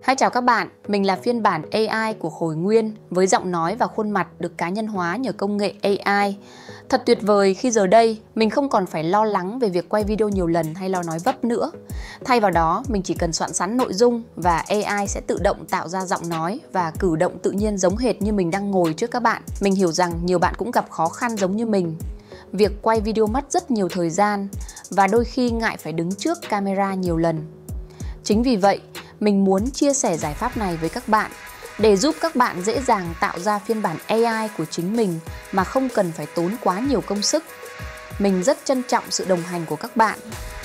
hai chào các bạn, mình là phiên bản AI của Khối Nguyên với giọng nói và khuôn mặt được cá nhân hóa nhờ công nghệ AI. Thật tuyệt vời khi giờ đây mình không còn phải lo lắng về việc quay video nhiều lần hay lo nói vấp nữa. Thay vào đó, mình chỉ cần soạn sẵn nội dung và AI sẽ tự động tạo ra giọng nói và cử động tự nhiên giống hệt như mình đang ngồi trước các bạn. Mình hiểu rằng nhiều bạn cũng gặp khó khăn giống như mình. Việc quay video mất rất nhiều thời gian và đôi khi ngại phải đứng trước camera nhiều lần. Chính vì vậy, mình muốn chia sẻ giải pháp này với các bạn để giúp các bạn dễ dàng tạo ra phiên bản AI của chính mình mà không cần phải tốn quá nhiều công sức. Mình rất trân trọng sự đồng hành của các bạn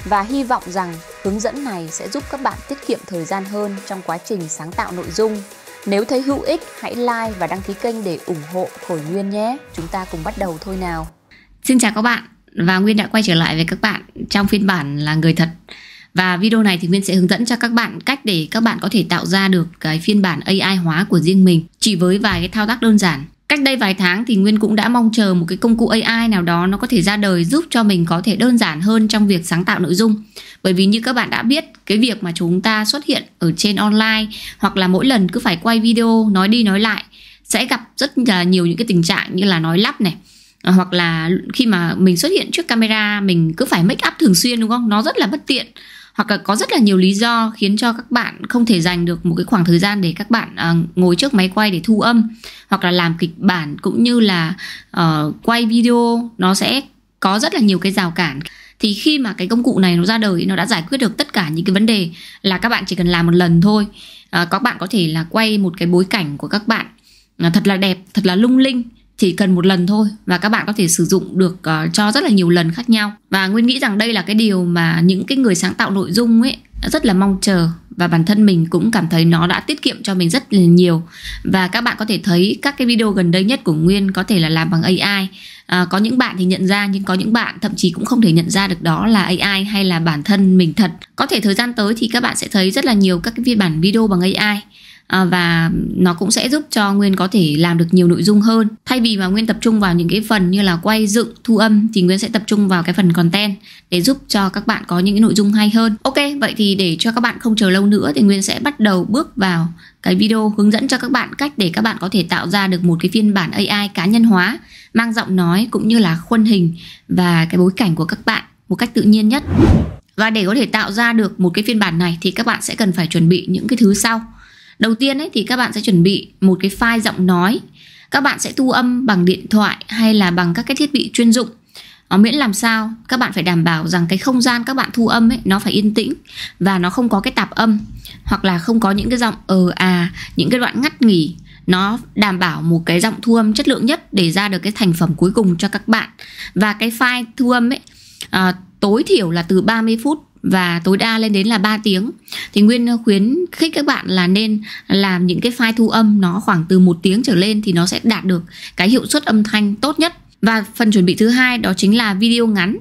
và hy vọng rằng hướng dẫn này sẽ giúp các bạn tiết kiệm thời gian hơn trong quá trình sáng tạo nội dung. Nếu thấy hữu ích, hãy like và đăng ký kênh để ủng hộ Khởi Nguyên nhé. Chúng ta cùng bắt đầu thôi nào. Xin chào các bạn và Nguyên đã quay trở lại với các bạn trong phiên bản là người thật. Và video này thì Nguyên sẽ hướng dẫn cho các bạn cách để các bạn có thể tạo ra được cái phiên bản AI hóa của riêng mình chỉ với vài cái thao tác đơn giản. Cách đây vài tháng thì Nguyên cũng đã mong chờ một cái công cụ AI nào đó nó có thể ra đời giúp cho mình có thể đơn giản hơn trong việc sáng tạo nội dung. Bởi vì như các bạn đã biết, cái việc mà chúng ta xuất hiện ở trên online hoặc là mỗi lần cứ phải quay video nói đi nói lại sẽ gặp rất là nhiều những cái tình trạng như là nói lắp này, ờ, hoặc là khi mà mình xuất hiện trước camera mình cứ phải make up thường xuyên đúng không nó rất là bất tiện hoặc là có rất là nhiều lý do khiến cho các bạn không thể dành được một cái khoảng thời gian để các bạn uh, ngồi trước máy quay để thu âm hoặc là làm kịch bản cũng như là uh, quay video nó sẽ có rất là nhiều cái rào cản thì khi mà cái công cụ này nó ra đời nó đã giải quyết được tất cả những cái vấn đề là các bạn chỉ cần làm một lần thôi à, các bạn có thể là quay một cái bối cảnh của các bạn à, thật là đẹp thật là lung linh chỉ cần một lần thôi và các bạn có thể sử dụng được uh, cho rất là nhiều lần khác nhau và nguyên nghĩ rằng đây là cái điều mà những cái người sáng tạo nội dung ấy rất là mong chờ và bản thân mình cũng cảm thấy nó đã tiết kiệm cho mình rất là nhiều và các bạn có thể thấy các cái video gần đây nhất của nguyên có thể là làm bằng ai à, ờ, có những bạn thì nhận ra nhưng có những bạn thậm chí cũng không thể nhận ra được đó là ai hay là bản thân mình thật có thể thời gian tới thì các bạn sẽ thấy rất là nhiều các cái phiên bản video bằng ai à, và nó cũng sẽ giúp cho nguyên có thể làm được nhiều nội dung hơn thay vì mà nguyên tập trung vào những cái phần như là quay dựng thu âm thì nguyên sẽ tập trung vào cái phần content để giúp cho các bạn có những cái nội dung hay hơn ok vậy thì để cho các bạn không chờ lâu nữa thì nguyên sẽ bắt đầu bước vào cái video hướng dẫn cho các bạn cách để các bạn có thể tạo ra được một cái phiên bản AI cá nhân hóa mang giọng nói cũng như là khuôn hình và cái bối cảnh của các bạn một cách tự nhiên nhất. Và để có thể tạo ra được một cái phiên bản này thì các bạn sẽ cần phải chuẩn bị những cái thứ sau. Đầu tiên ấy thì các bạn sẽ chuẩn bị một cái file giọng nói. Các bạn sẽ thu âm bằng điện thoại hay là bằng các cái thiết bị chuyên dụng. Nó miễn làm sao các bạn phải đảm bảo rằng cái không gian các bạn thu âm ấy nó phải yên tĩnh và nó không có cái tạp âm hoặc là không có những cái giọng ờ à, những cái đoạn ngắt nghỉ nó đảm bảo một cái giọng thu âm chất lượng nhất để ra được cái thành phẩm cuối cùng cho các bạn. Và cái file thu âm ấy à, tối thiểu là từ 30 phút và tối đa lên đến là 3 tiếng thì Nguyên ờ, khuyến khích các bạn là nên làm những cái file thu âm nó khoảng từ một tiếng trở lên thì nó sẽ đạt được cái hiệu suất âm thanh tốt nhất và phần chuẩn bị thứ hai đó chính là video ngắn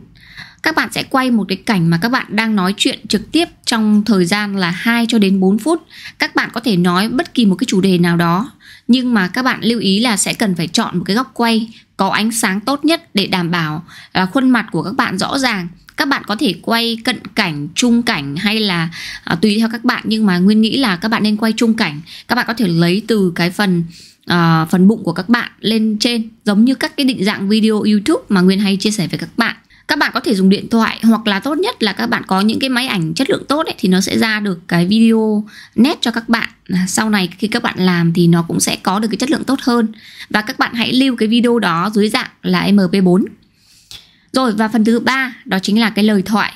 các bạn sẽ quay một cái cảnh mà các bạn đang nói chuyện trực tiếp trong thời gian là 2 cho đến 4 phút. Các bạn có thể nói bất kỳ một cái chủ đề nào đó, nhưng mà các bạn lưu ý là sẽ cần phải chọn một cái góc quay có ánh sáng tốt nhất để đảm bảo là khuôn mặt của các bạn rõ ràng các bạn có thể quay cận cảnh trung cảnh hay là à, tùy theo các bạn nhưng mà nguyên nghĩ là các bạn nên quay trung cảnh các bạn có thể lấy từ cái phần à, phần bụng của các bạn lên trên giống như các cái định dạng video youtube mà nguyên hay chia sẻ với các bạn các bạn có thể dùng điện thoại hoặc là tốt nhất là các bạn có những cái máy ảnh chất lượng tốt ấy, thì nó sẽ ra được cái video nét cho các bạn à, sau này khi các bạn làm thì nó cũng sẽ có được cái chất lượng tốt hơn và các bạn hãy lưu cái video đó dưới dạng là mp4 rồi và phần thứ ba đó chính là cái lời thoại.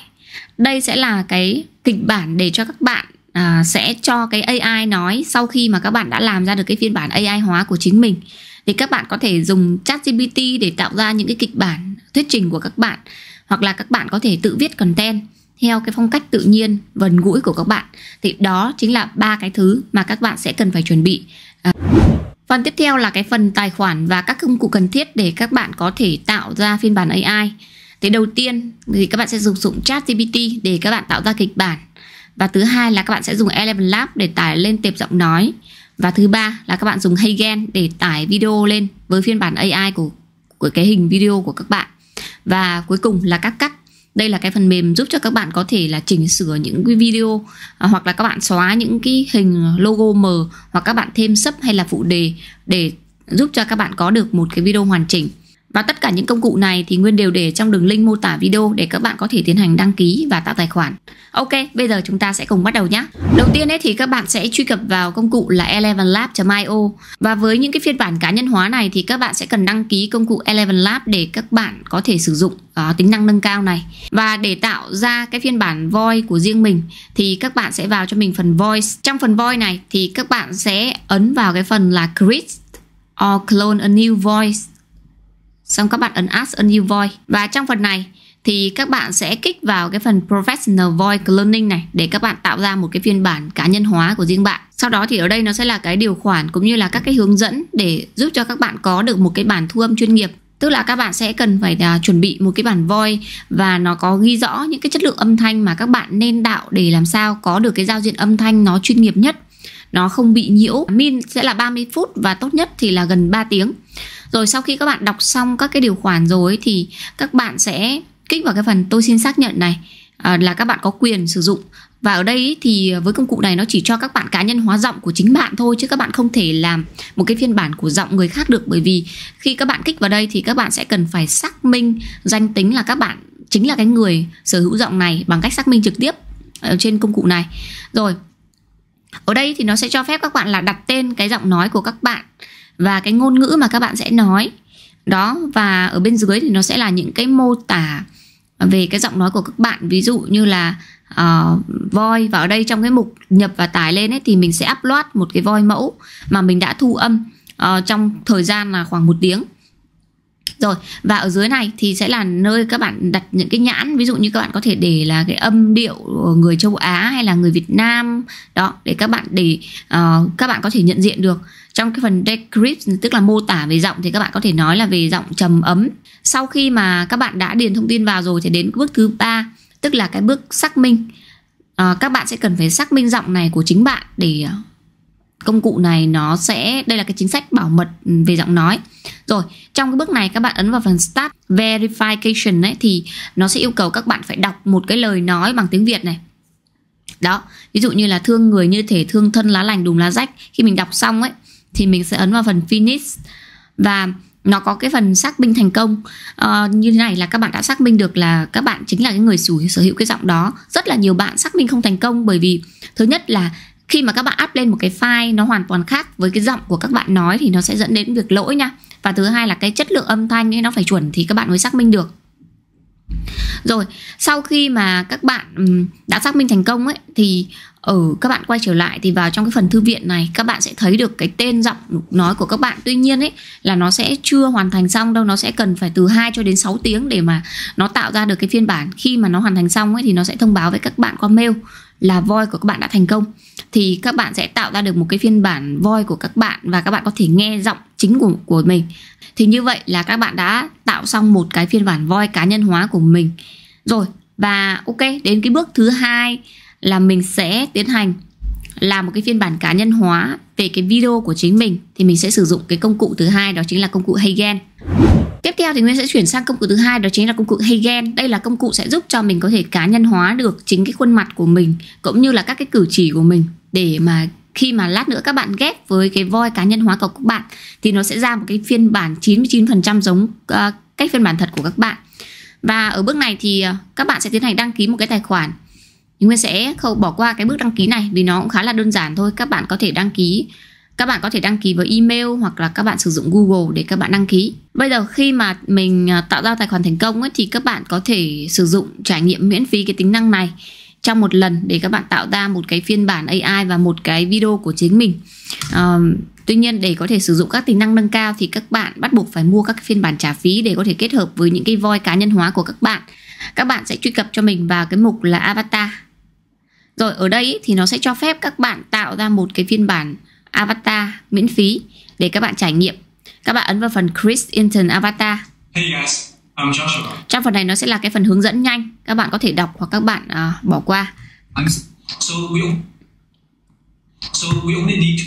Đây sẽ là cái kịch bản để cho các bạn à, sẽ cho cái AI nói sau khi mà các bạn đã làm ra được cái phiên bản AI hóa của chính mình thì các bạn có thể dùng ChatGPT để tạo ra những cái kịch bản thuyết trình của các bạn hoặc là các bạn có thể tự viết content theo cái phong cách tự nhiên vần gũi của các bạn thì đó chính là ba cái thứ mà các bạn sẽ cần phải chuẩn bị à. Phần tiếp theo là cái phần tài khoản và các công cụ cần thiết để các bạn có thể tạo ra phiên bản AI. Thế đầu tiên thì các bạn sẽ dùng dụng ChatGPT để các bạn tạo ra kịch bản. Và thứ hai là các bạn sẽ dùng Eleven Lab để tải lên tệp giọng nói. Và thứ ba là các bạn dùng Heigen để tải video lên với phiên bản AI của của cái hình video của các bạn. Và cuối cùng là các cách đây là cái phần mềm giúp cho các bạn có thể là chỉnh sửa những cái video à, hoặc là các bạn xóa những cái hình logo mờ hoặc các bạn thêm sấp hay là phụ đề để giúp cho các bạn có được một cái video hoàn chỉnh và tất cả những công cụ này thì Nguyên đều để trong đường link mô tả video để các bạn có thể tiến hành đăng ký và tạo tài khoản. Ok, bây giờ chúng ta sẽ cùng bắt đầu nhé. Đầu tiên ấy thì các bạn sẽ truy cập vào công cụ là elevenlab.io và với những cái phiên bản cá nhân hóa này thì các bạn sẽ cần đăng ký công cụ elevenlab để các bạn có thể sử dụng uh, tính năng nâng cao này. Và để tạo ra cái phiên bản voice của riêng mình thì các bạn sẽ vào cho mình phần voice. Trong phần voice này thì các bạn sẽ ấn vào cái phần là create or clone a new voice xong các bạn ấn Ask a new voice và trong phần này thì các bạn sẽ kích vào cái phần Professional Voice Cloning này để các bạn tạo ra một cái phiên bản cá nhân hóa của riêng bạn. Sau đó thì ở đây nó sẽ là cái điều khoản cũng như là các cái hướng dẫn để giúp cho các bạn có được một cái bản thu âm chuyên nghiệp. Tức là các bạn sẽ cần phải uh, chuẩn bị một cái bản voice và nó có ghi rõ những cái chất lượng âm thanh mà các bạn nên tạo để làm sao có được cái giao diện âm thanh nó chuyên nghiệp nhất nó không bị nhiễu. Min sẽ là 30 phút và tốt nhất thì là gần 3 tiếng rồi sau khi các bạn đọc xong các cái điều khoản rồi thì các bạn sẽ kích vào cái phần tôi xin xác nhận này à, là các bạn có quyền sử dụng và ở đây thì với công cụ này nó chỉ cho các bạn cá nhân hóa giọng của chính bạn thôi chứ các bạn không thể làm một cái phiên bản của giọng người khác được bởi vì khi các bạn kích vào đây thì các bạn sẽ cần phải xác minh danh tính là các bạn chính là cái người sở hữu giọng này bằng cách xác minh trực tiếp ở ờ, trên công cụ này rồi ở đây thì nó sẽ cho phép các bạn là đặt tên cái giọng nói của các bạn và cái ngôn ngữ mà các bạn sẽ nói đó và ở bên dưới thì nó sẽ là những cái mô tả về cái giọng nói của các bạn ví dụ như là uh, voi và ở đây trong cái mục nhập và tải lên ấy thì mình sẽ upload một cái voi mẫu mà mình đã thu âm uh, trong thời gian là khoảng một tiếng rồi và ở dưới này thì sẽ là nơi các bạn đặt những cái nhãn ví dụ như các bạn có thể để là cái âm điệu người châu Á hay là người Việt Nam đó để các bạn để uh, các bạn có thể nhận diện được trong cái phần decrypt tức là mô tả về giọng thì các bạn có thể nói là về giọng trầm ấm sau khi mà các bạn đã điền thông tin vào rồi thì đến bước thứ ba tức là cái bước xác minh à, các bạn sẽ cần phải xác minh giọng này của chính bạn để à, công cụ này nó sẽ đây là cái chính sách bảo mật ừ, về giọng nói rồi trong cái bước này các bạn ấn vào phần start verification ấy thì nó sẽ yêu cầu các bạn phải đọc một cái lời nói bằng tiếng việt này đó ví dụ như là thương người như thể thương thân lá lành đùm lá rách khi mình đọc xong ấy thì mình sẽ ấn vào phần finish và nó có cái phần xác minh thành công à, như thế này là các bạn đã xác minh được là các bạn chính là cái người chủ sở hữu cái giọng đó rất là nhiều bạn xác minh không thành công bởi vì thứ nhất là khi mà các bạn up lên một cái file nó hoàn toàn khác với cái giọng của các bạn nói thì nó sẽ dẫn đến việc lỗi nha và thứ hai là cái chất lượng âm thanh ấy nó phải chuẩn thì các bạn mới xác minh được rồi sau khi mà các bạn đã xác minh thành công ấy thì ừ các bạn quay trở lại thì vào trong cái phần thư viện này các bạn sẽ thấy được cái tên giọng nói của các bạn tuy nhiên ấy là nó sẽ chưa hoàn thành xong đâu nó sẽ cần phải từ 2 cho đến 6 tiếng để mà nó tạo ra được cái phiên bản khi mà nó hoàn thành xong ấy thì nó sẽ thông báo với các bạn qua mail là voi của các bạn đã thành công thì các bạn sẽ tạo ra được một cái phiên bản voi của các bạn và các bạn có thể nghe giọng chính của của mình thì như vậy là các bạn đã tạo xong một cái phiên bản voi cá nhân hóa của mình rồi và ok đến cái bước thứ hai là mình sẽ tiến hành làm một cái phiên bản cá nhân hóa về cái video của chính mình thì mình sẽ sử dụng cái công cụ thứ hai đó chính là công cụ Heigen. Tiếp theo thì Nguyên sẽ chuyển sang công cụ thứ hai đó chính là công cụ Heigen. Đây là công cụ sẽ giúp cho mình có thể cá nhân hóa được chính cái khuôn mặt của mình cũng như là các cái cử chỉ của mình để mà khi mà lát nữa các bạn ghép với cái voi cá nhân hóa của các bạn thì nó sẽ ra một cái phiên bản 99% giống ờ, cách phiên bản thật của các bạn. Và ở bước này thì ờ, các bạn sẽ tiến hành đăng ký một cái tài khoản thì Nguyên sẽ không bỏ qua cái bước đăng ký này vì nó cũng khá là đơn giản thôi. Các bạn có thể đăng ký các bạn có thể đăng ký với email hoặc là các bạn sử dụng Google để các bạn đăng ký. Bây giờ khi mà mình à, tạo ra tài khoản thành công ấy, thì các bạn có thể sử dụng trải nghiệm miễn phí cái tính năng này trong một lần để các bạn tạo ra một cái phiên bản AI và một cái video của chính mình. À, tuy nhiên để có thể sử dụng các tính năng nâng cao thì các bạn bắt buộc phải mua các cái phiên bản trả phí để có thể kết hợp với những cái voi cá nhân hóa của các bạn. Các bạn sẽ truy cập cho mình vào cái mục là avatar rồi ở đây thì nó sẽ cho phép các bạn tạo ra một cái phiên bản avatar miễn phí để các bạn trải nghiệm. Các bạn ấn vào phần Chris intern Avatar. Hey guys, I'm Joshua. Trong phần này nó sẽ là cái phần hướng dẫn nhanh, các bạn có thể đọc hoặc các bạn uh, bỏ qua. So we, so we only need.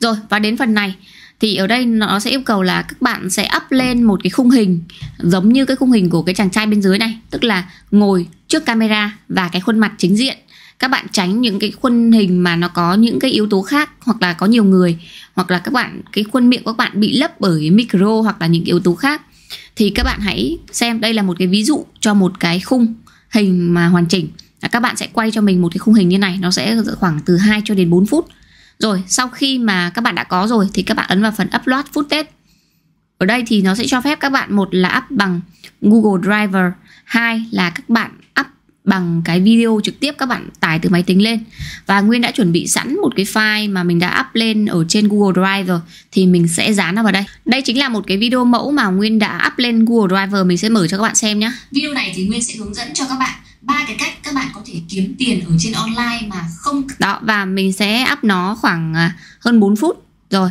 Rồi và đến phần này thì ở đây nó sẽ yêu cầu là các bạn sẽ up lên một cái khung hình giống như cái khung hình của cái chàng trai bên dưới này, tức là ngồi trước camera và cái khuôn mặt chính diện các bạn tránh những cái khuôn hình mà nó có những cái yếu tố khác hoặc là có nhiều người hoặc là các bạn cái khuôn miệng của các bạn bị lấp bởi micro hoặc là những yếu tố khác thì các bạn hãy xem đây là một cái ví dụ cho một cái khung hình mà hoàn chỉnh các bạn sẽ quay cho mình một cái khung hình như này nó sẽ khoảng từ 2 cho đến 4 phút rồi sau khi mà các bạn đã có rồi thì các bạn ấn vào phần upload footage ở đây thì nó sẽ cho phép các bạn một là up bằng Google Driver hai là các bạn bằng cái video trực tiếp các bạn tải từ máy tính lên và nguyên đã chuẩn bị sẵn một cái file mà mình đã up lên ở trên Google Drive rồi thì mình sẽ dán nó vào đây đây chính là một cái video mẫu mà nguyên đã up lên Google Drive rồi mình sẽ mở cho các bạn xem nhé video này thì nguyên sẽ hướng dẫn cho các bạn ba cái cách các bạn có thể kiếm tiền ở trên online mà không đó và mình sẽ up nó khoảng à, hơn 4 phút rồi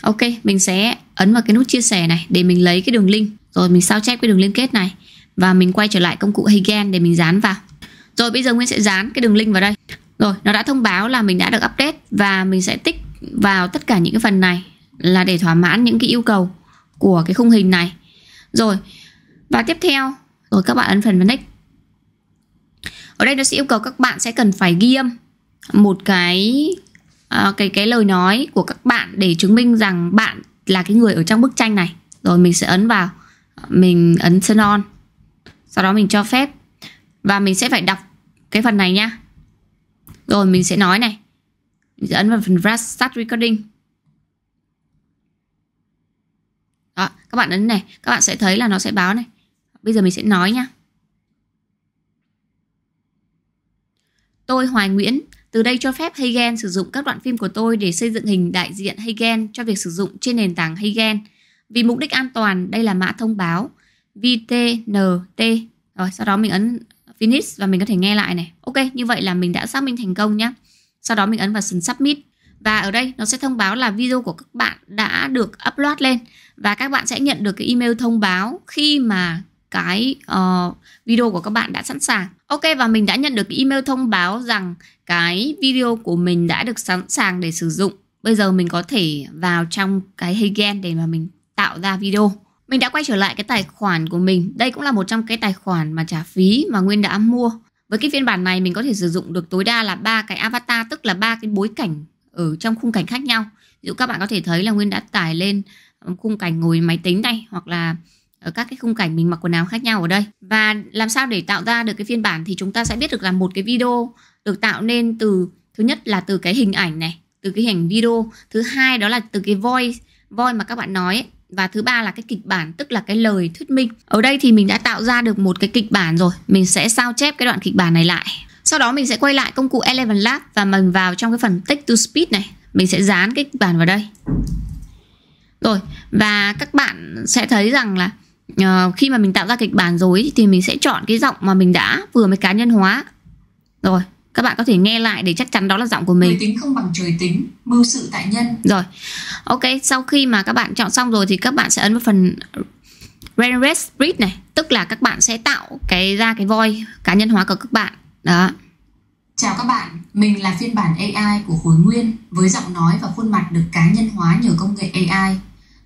ok mình sẽ ấn vào cái nút chia sẻ này để mình lấy cái đường link rồi mình sao chép cái đường liên kết này và mình quay trở lại công cụ Hagen để mình dán vào rồi bây giờ Nguyên sẽ dán cái đường link vào đây rồi nó đã thông báo là mình đã được update và mình sẽ tích vào tất cả những cái phần này là để thỏa mãn những cái yêu cầu của cái khung hình này rồi và tiếp theo rồi các bạn ấn phần vào next ở đây nó sẽ yêu cầu các bạn sẽ cần phải ghi âm một cái uh, cái cái lời nói của các bạn để chứng minh rằng bạn là cái người ở trong bức tranh này rồi mình sẽ ấn vào mình ấn turn on sau đó mình cho phép và mình sẽ phải đọc cái phần này nhá rồi mình sẽ nói này mình sẽ ấn vào phần Start Recording đó các bạn ấn này các bạn sẽ thấy là nó sẽ báo này bây giờ mình sẽ nói nhá Tôi Hoài Nguyễn, từ đây cho phép Hagen sử dụng các đoạn phim của tôi để xây dựng hình đại diện Hagen cho việc sử dụng trên nền tảng Hagen. Vì mục đích an toàn, đây là mã thông báo. VTNT rồi sau đó mình ấn finish và mình có thể nghe lại này ok như vậy là mình đã xác minh thành công nhé sau đó mình ấn vào phần submit và ở đây nó sẽ thông báo là video của các bạn đã được upload lên và các bạn sẽ nhận được cái email thông báo khi mà cái uh, video của các bạn đã sẵn sàng. Ok và mình đã nhận được cái email thông báo rằng cái video của mình đã được sẵn sàng để sử dụng. Bây giờ mình có thể vào trong cái hagen để mà mình tạo ra video. Mình đã quay trở lại cái tài khoản của mình. Đây cũng là một trong cái tài khoản mà trả phí mà Nguyên đã mua. Với cái phiên bản này mình có thể sử dụng được tối đa là ba cái avatar tức là ba cái bối cảnh ở trong khung cảnh khác nhau. Ví dụ các bạn có thể thấy là Nguyên đã tải lên khung cảnh ngồi máy tính này hoặc là ở các cái khung cảnh mình mặc quần áo khác nhau ở đây. Và làm sao để tạo ra được cái phiên bản thì chúng ta sẽ biết được là một cái video được tạo nên từ thứ nhất là từ cái hình ảnh này, từ cái hình video, thứ hai đó là từ cái voice, voice mà các bạn nói ấy, và thứ ba là cái kịch bản tức là cái lời thuyết minh ở đây thì mình đã tạo ra được một cái kịch bản rồi mình sẽ sao chép cái đoạn kịch bản này lại sau đó mình sẽ quay lại công cụ Eleven Lab và mình vào trong cái phần text to speed này mình sẽ dán cái kịch bản vào đây rồi và các bạn sẽ thấy rằng là uh, khi mà mình tạo ra kịch bản rồi thì mình sẽ chọn cái giọng mà mình đã vừa mới cá nhân hóa rồi các bạn có thể nghe lại để chắc chắn đó là giọng của mình. Người tính không bằng trời tính, mưu sự tại nhân. Rồi. Ok, sau khi mà các bạn chọn xong rồi thì các bạn sẽ ấn vào phần Generate Script này, tức là các bạn sẽ tạo cái ra cái voi cá nhân hóa của các bạn. Đó. Chào các bạn, mình là phiên bản AI của khối nguyên với giọng nói và khuôn mặt được cá nhân hóa nhờ công nghệ AI.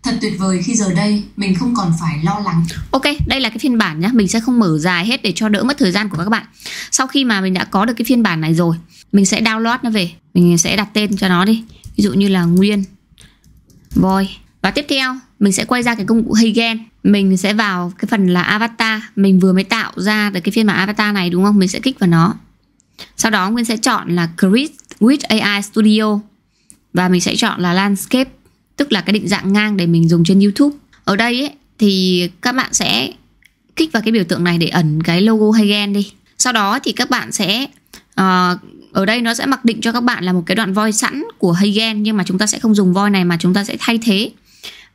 Thật tuyệt vời khi giờ đây mình không còn phải lo lắng. Ok, đây là cái phiên bản nhá, mình sẽ không mở dài hết để cho đỡ mất thời gian của các bạn. Sau khi mà mình đã có được cái phiên bản này rồi, mình sẽ download nó về, mình sẽ đặt tên cho nó đi. Ví dụ như là Nguyên Boy. Và tiếp theo, mình sẽ quay ra cái công cụ Heigen. Mình sẽ vào cái phần là avatar, mình vừa mới tạo ra được cái phiên bản avatar này đúng không? Mình sẽ kích vào nó. Sau đó Nguyên sẽ chọn là Create with AI Studio và mình sẽ chọn là Landscape tức là cái định dạng ngang để mình dùng trên YouTube ở đây ấy, thì các bạn sẽ kích vào cái biểu tượng này để ẩn cái logo hay đi sau đó thì các bạn sẽ uh, ở đây nó sẽ mặc định cho các bạn là một cái đoạn voi sẵn của Hagen nhưng mà chúng ta sẽ không dùng voi này mà chúng ta sẽ thay thế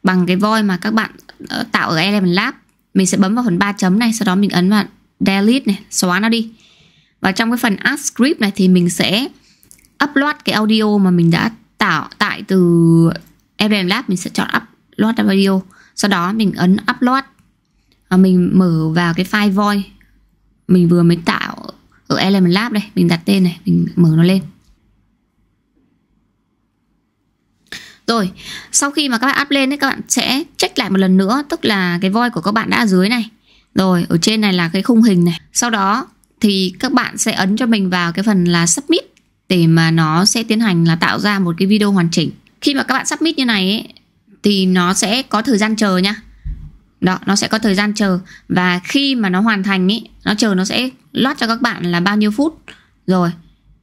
bằng cái voi mà các bạn ờ, tạo ở Element Lab mình sẽ bấm vào phần 3 chấm này sau đó mình ấn vào delete này xóa nó đi và trong cái phần add script này thì mình sẽ upload cái audio mà mình đã tạo tại từ FDM Lab mình sẽ chọn upload video sau đó mình ấn upload và ờ, mình mở vào cái file void mình vừa mới tạo ở Element Lab đây mình đặt tên này mình mở nó lên Rồi, sau khi mà các bạn up lên thì các bạn sẽ check lại một lần nữa, tức là cái voi của các bạn đã ở dưới này. Rồi, ở trên này là cái khung hình này. Sau đó thì các bạn sẽ ấn cho mình vào cái phần là submit để mà nó sẽ tiến hành là tạo ra một cái video hoàn chỉnh khi mà các bạn submit như này ấy, thì nó sẽ có thời gian chờ nhá. đó nó sẽ có thời gian chờ và khi mà nó hoàn thành ấy nó chờ nó sẽ lót cho các bạn là bao nhiêu phút rồi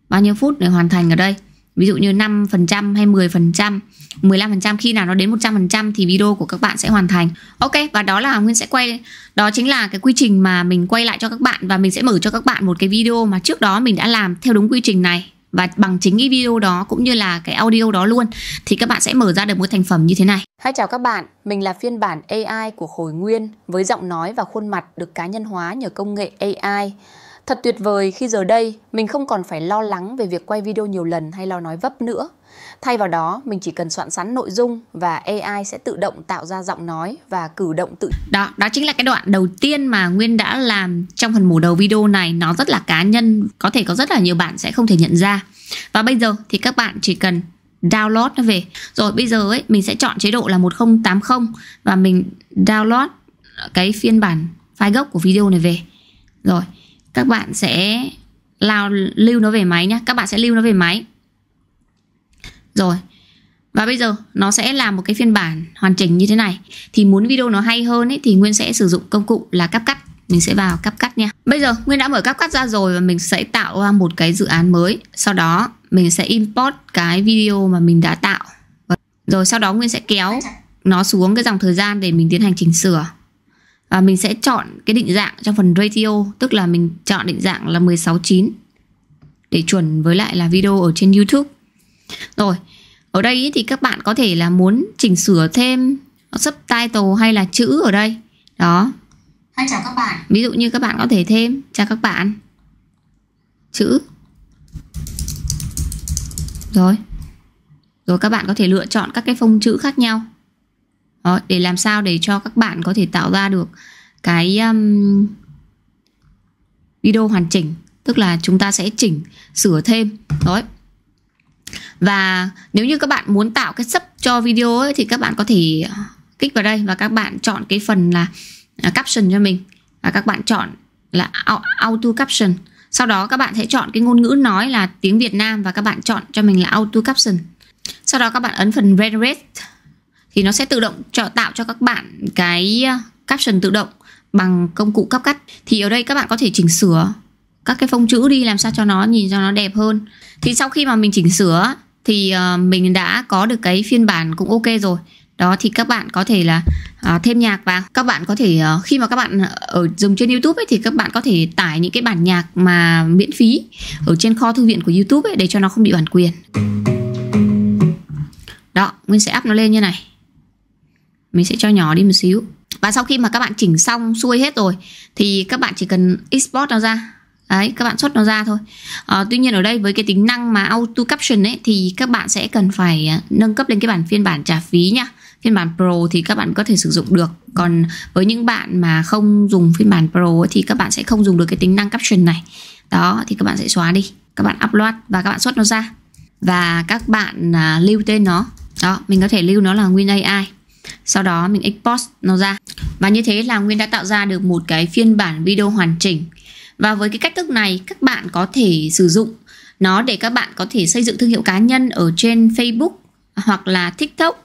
bao nhiêu phút để hoàn thành ở đây ví dụ như 5% hay 10% 15% khi nào nó đến 100% thì video của các bạn sẽ hoàn thành Ok và đó là Nguyên sẽ quay đó chính là cái quy trình mà mình quay lại cho các bạn và mình sẽ mở cho các bạn một cái video mà trước đó mình đã làm theo đúng quy trình này và bằng chính cái video đó cũng như là cái audio đó luôn thì các bạn sẽ mở ra được một thành phẩm như thế này. Hi chào các bạn, mình là phiên bản AI của Khối Nguyên với giọng nói và khuôn mặt được cá nhân hóa nhờ công nghệ AI. Thật tuyệt vời khi giờ đây mình không còn phải lo lắng về việc quay video nhiều lần hay lo nói vấp nữa. Thay vào đó, mình chỉ cần soạn sẵn nội dung và AI sẽ tự động tạo ra giọng nói và cử động tự. Đó, đó chính là cái đoạn đầu tiên mà Nguyên đã làm trong phần mở đầu video này, nó rất là cá nhân, có thể có rất là nhiều bạn sẽ không thể nhận ra. Và bây giờ thì các bạn chỉ cần download nó về. Rồi bây giờ ấy mình sẽ chọn chế độ là 1080 và mình download cái phiên bản file gốc của video này về. Rồi, các bạn sẽ lao lưu nó về máy nhá. Các bạn sẽ lưu nó về máy rồi Và bây giờ nó sẽ làm một cái phiên bản hoàn chỉnh như thế này Thì muốn video nó hay hơn ấy, thì Nguyên sẽ sử dụng công cụ là cắt mình sẽ vào cắt nha Bây giờ Nguyên đã mở cắt ra rồi và mình sẽ tạo ra một cái dự án mới Sau đó mình sẽ import cái video mà mình đã tạo Rồi sau đó Nguyên sẽ kéo nó xuống cái dòng thời gian để mình tiến hành chỉnh sửa và mình sẽ chọn cái định dạng trong phần ratio tức là mình chọn định dạng là 16:9 để chuẩn với lại là video ở trên YouTube rồi, ở đây thì các bạn có thể là muốn chỉnh sửa thêm subtitle hay là chữ ở đây. Đó. hay chào các bạn. Ví dụ như các bạn có thể thêm chào các bạn. Chữ. Rồi. Rồi các bạn có thể lựa chọn các cái phông chữ khác nhau. Đó, để làm sao để cho các bạn có thể tạo ra được cái um, video hoàn chỉnh, tức là chúng ta sẽ chỉnh sửa thêm. rồi và nếu như các bạn muốn tạo cái sub cho video ấy, thì các bạn có thể ờ, kích vào đây và các bạn chọn cái phần là à, caption cho mình và các bạn chọn là auto caption sau đó các bạn sẽ chọn cái ngôn ngữ nói là tiếng Việt Nam và các bạn chọn cho mình là auto caption sau đó các bạn ấn phần generate thì nó sẽ tự động cho, tạo cho các bạn cái ờ, caption tự động bằng công cụ cắt thì ở đây các bạn có thể chỉnh sửa các cái phông chữ đi làm sao cho nó nhìn cho nó đẹp hơn thì sau khi mà mình chỉnh sửa thì uh, mình đã có được cái phiên bản cũng ok rồi đó thì các bạn có thể là uh, thêm nhạc vào các bạn có thể uh, khi mà các bạn ở dùng trên youtube ấy, thì các bạn có thể tải những cái bản nhạc mà miễn phí ở trên kho thư viện của youtube ấy, để cho nó không bị bản quyền đó mình sẽ up nó lên như này mình sẽ cho nhỏ đi một xíu và sau khi mà các bạn chỉnh xong xuôi hết rồi thì các bạn chỉ cần export nó ra Đấy, các bạn xuất nó ra thôi à, Tuy nhiên ở đây với cái tính năng mà Auto Caption ấy Thì các bạn sẽ cần phải à, nâng cấp lên cái bản phiên bản trả phí nha Phiên bản Pro thì các bạn có thể sử dụng được Còn với những bạn mà không dùng phiên bản Pro ấy, Thì các bạn sẽ không dùng được cái tính năng Caption này Đó, thì các bạn sẽ xóa đi Các bạn upload và các bạn xuất nó ra Và các bạn à, lưu tên nó Đó, mình có thể lưu nó là nguyên AI sau đó mình export nó ra và như thế là Nguyên đã tạo ra được một cái phiên bản video hoàn chỉnh và với cái cách thức này các bạn có thể sử dụng nó để các bạn có thể xây dựng thương hiệu cá nhân ở trên Facebook hoặc là TikTok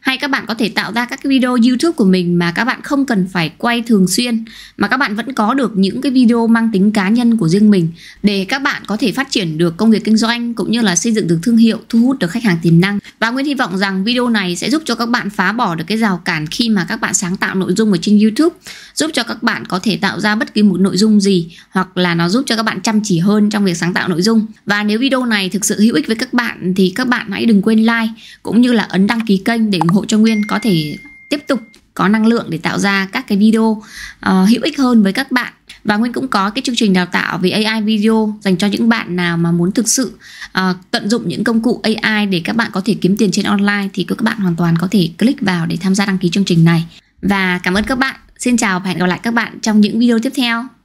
hay các bạn có thể tạo ra các cái video YouTube của mình mà các bạn không cần phải quay thường xuyên mà các bạn vẫn có được những cái video mang tính cá nhân của riêng mình để các bạn có thể phát triển được công việc kinh doanh cũng như là xây dựng được thương hiệu, thu hút được khách hàng tiềm năng. Và Nguyên hy vọng rằng video này sẽ giúp cho các bạn phá bỏ được cái rào cản khi mà các bạn sáng tạo nội dung ở trên YouTube, giúp cho các bạn có thể tạo ra bất kỳ một nội dung gì hoặc là nó giúp cho các bạn chăm chỉ hơn trong việc sáng tạo nội dung. Và nếu video này thực sự hữu ích với các bạn thì các bạn hãy đừng quên like cũng như là ấn đăng ký kênh để ủng hộ cho Nguyên có thể tiếp tục có năng lượng để tạo ra các cái video uh, hữu ích hơn với các bạn và nguyên cũng có cái chương trình đào tạo về AI video dành cho những bạn nào mà muốn thực sự uh, tận dụng những công cụ AI để các bạn có thể kiếm tiền trên online thì các bạn hoàn toàn có thể click vào để tham gia đăng ký chương trình này và cảm ơn các bạn xin chào và hẹn gặp lại các bạn trong những video tiếp theo